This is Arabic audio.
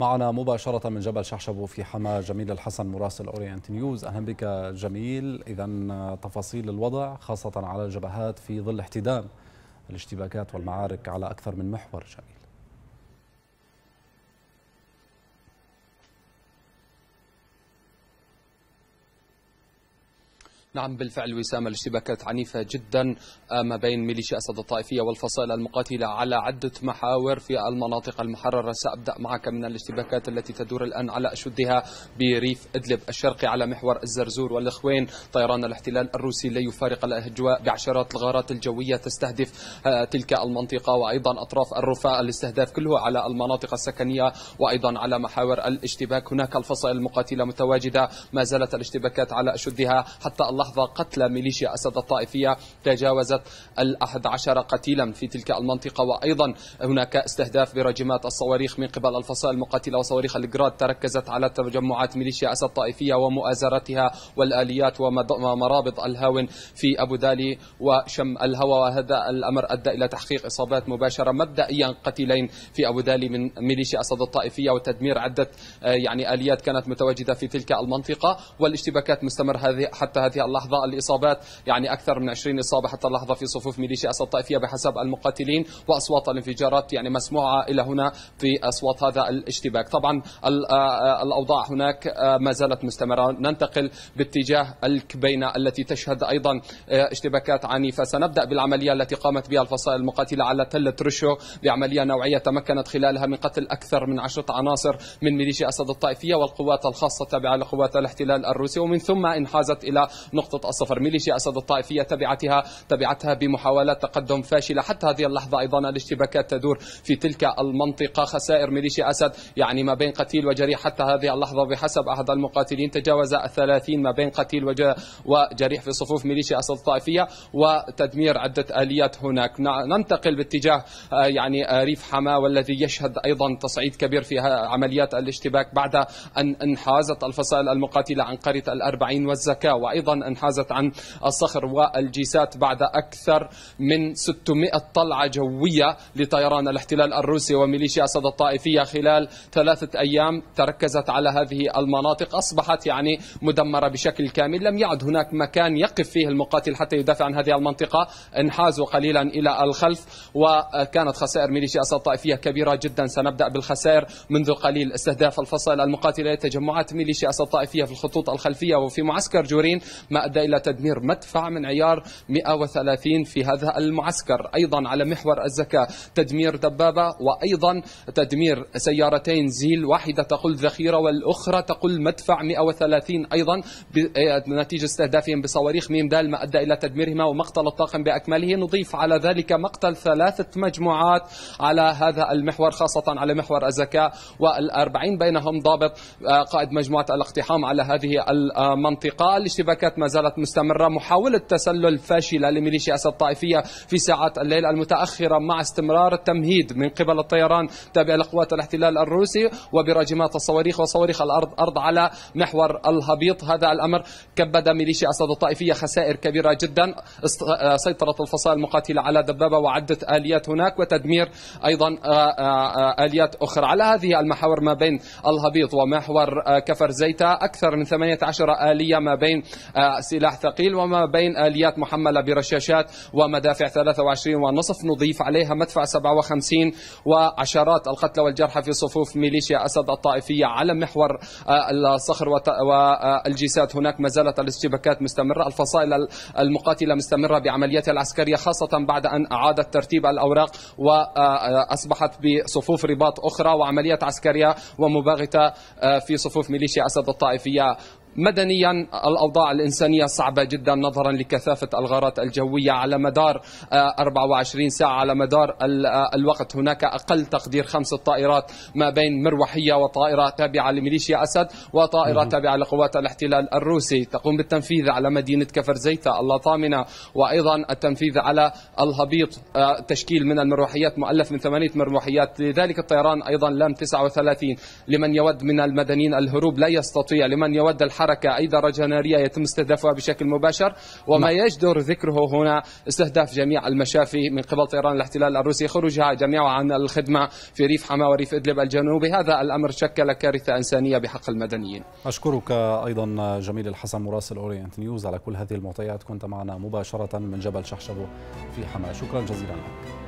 معنا مباشرة من جبل شحشبو في حما جميل الحسن مراسل أورينت نيوز أهلا بك جميل إذا تفاصيل الوضع خاصة على الجبهات في ظل احتدام الاشتباكات والمعارك على أكثر من محور جميل نعم بالفعل وسام الاشتباكات عنيفة جدا آه، ما بين ميليشيا أسد الطائفية والفصائل المقاتلة على عدة محاور في المناطق المحررة سأبدأ معك من الاشتباكات التي تدور الآن على أشدها بريف إدلب الشرقي على محور الزرزور والإخوين طيران الاحتلال الروسي لا يفارق الأجواء بعشرات الغارات الجوية تستهدف آه، تلك المنطقة وأيضا أطراف الرفاء الاستهداف كله على المناطق السكنية وأيضا على محاور الاشتباك هناك الفصائل المقاتلة متواجدة ما زالت الاشتباكات على أشدها حتى الله اللحظة قتلى ميليشيا أسد الطائفية تجاوزت الأحد عشر قتيلا في تلك المنطقة وأيضا هناك استهداف برجمات الصواريخ من قبل الفصائل المقاتلة وصواريخ الجراد تركزت على تجمعات ميليشيا أسد الطائفية ومؤازرتها والآليات ومرابط الهاون في أبو دالي وشم الهوى وهذا الأمر أدى إلى تحقيق إصابات مباشرة مبدئيا قتيلين في أبو دالي من ميليشيا أسد الطائفية وتدمير عدة آه، يعني آليات كانت متواجدة في تلك المنطقة والاشتباكات مستمر هذه حتى هذه اللحظة الإصابات يعني أكثر من 20 إصابة حتى اللحظة في صفوف ميليشيا أسد الطائفية بحسب المقاتلين وأصوات الانفجارات يعني مسموعة إلى هنا في أصوات هذا الاشتباك طبعا آه، آه، الأوضاع هناك آه، ما زالت مستمرة ننتقل باتجاه الكبينة التي تشهد أيضا اشتباكات عنيفة سنبدأ بالعملية التي قامت بها الفصائل المقاتلة على تل ترشو بعملية نوعية تمكنت خلالها من قتل أكثر من عشرة عناصر من ميليشيا أسد الطائفية والقوات الخاصة التابعة لقوات الاحتلال الروسي ومن ثم انحازت إلى نقطة الصفر ميليشيا أسد الطائفية تبعتها تبعتها بمحاولات تقدم فاشلة حتى هذه اللحظة أيضا الاشتباكات تدور في تلك المنطقة خسائر ميليشيا أسد يعني ما بين قتيل وجريح حتى هذه اللحظة بحسب أحد المقاتلين تجاوز الثلاثين ما بين قتيل وجريح في صفوف ميليشيا أسد الطائفية وتدمير عدة آليات هناك ننتقل باتجاه آه، يعني آه، ريف حما والذي يشهد أيضا تصعيد كبير في عمليات الاشتباك بعد أن انحازت الفصائل المقاتلة عن قرية الأربعين والزكاة وأيضا انحازت عن الصخر والجيسات بعد أكثر من 600 طلعة جوية لطيران الاحتلال الروسي وميليشيا أسد الطائفية خلال ثلاثة أيام تركزت على هذه المناطق أصبحت يعني مدمرة بشكل كامل لم يعد هناك مكان يقف فيه المقاتل حتى يدافع عن هذه المنطقة انحازوا قليلا إلى الخلف وكانت خسائر ميليشيا أسد الطائفية كبيرة جدا سنبدأ بالخسائر منذ قليل استهداف الفصائل المقاتلة لتجمعات ميليشيا أسد الطائفية في الخطوط الخلفية وفي معسكر جورين ما أدى إلى تدمير مدفع من عيار 130 في هذا المعسكر أيضا على محور الزكاة تدمير دبابة وأيضا تدمير سيارتين زيل واحدة تقول ذخيرة والأخرى تقول مدفع 130 أيضا نتيجة استهدافهم بصواريخ ميم دال ما أدى إلى تدميرهما ومقتل الطاقم بأكمله نضيف على ذلك مقتل ثلاثة مجموعات على هذا المحور خاصة على محور الزكاة والأربعين بينهم ضابط آه، قائد مجموعة الاقتحام على هذه المنطقة الاشتباكات ما زالت مستمرة محاولة تسلل فاشلة لميليشيا أسد الطائفية في ساعات الليل المتأخرة مع استمرار التمهيد من قبل الطيران تابع لقوات الاحتلال الروسي وبراجمات الصواريخ وصواريخ الأرض أرض على محور الهبيط هذا الأمر كبد ميليشيا أسد الطائفية خسائر كبيرة جدا آه، سيطرت الفصائل المقاتلة على دبابة وعدة آليات هناك وتدمير أيضا آه، آه، آليات أخرى على هذه المحاور ما بين الهبيط ومحور كفر زيتا أكثر من 18 آلية ما بين سلاح ثقيل وما بين آليات محملة برشاشات ومدافع 23 ونصف نضيف عليها مدفع 57 وعشرات القتلى والجرحى في صفوف ميليشيا أسد الطائفية على محور آه، الصخر والجيسات هناك ما زالت الاشتباكات مستمرة الفصائل المقاتلة مستمرة بعملياتها العسكرية خاصة بعد أن أعادت ترتيب الأوراق وأصبحت آه، آه، بصفوف رباط أخرى وعمليات عسكرية ومباغتة في صفوف ميليشيا أسد الطائفية مدنيا الأوضاع الإنسانية صعبة جدا نظرا لكثافة الغارات الجوية على مدار 24 آه، ساعة على مدار آه، الوقت هناك أقل تقدير خمس طائرات ما بين مروحية وطائرة تابعة لميليشيا أسد وطائرة تابعة لقوات الاحتلال الروسي تقوم بالتنفيذ على مدينة كفر زيتة اللاطامنة وأيضا التنفيذ على الهبيط آه، تشكيل من المروحيات مؤلف من ثمانية مروحيات لذلك الطيران أيضا لم 39 لمن يود من المدنيين الهروب لا يستطيع لمن يود الح... حركة أي درجة نارية يتم استهدافها بشكل مباشر وما نعم. يجدر ذكره هنا استهداف جميع المشافي من قبل طيران الاحتلال الروسي خروجها جميعها عن الخدمة في ريف حما وريف إدلب الجنوبي هذا الأمر شكل كارثة إنسانية بحق المدنيين أشكرك أيضا جميل الحسن مراسل أورينت نيوز على كل هذه المعطيات كنت معنا مباشرة من جبل شحشبو في حما شكرا جزيلا لك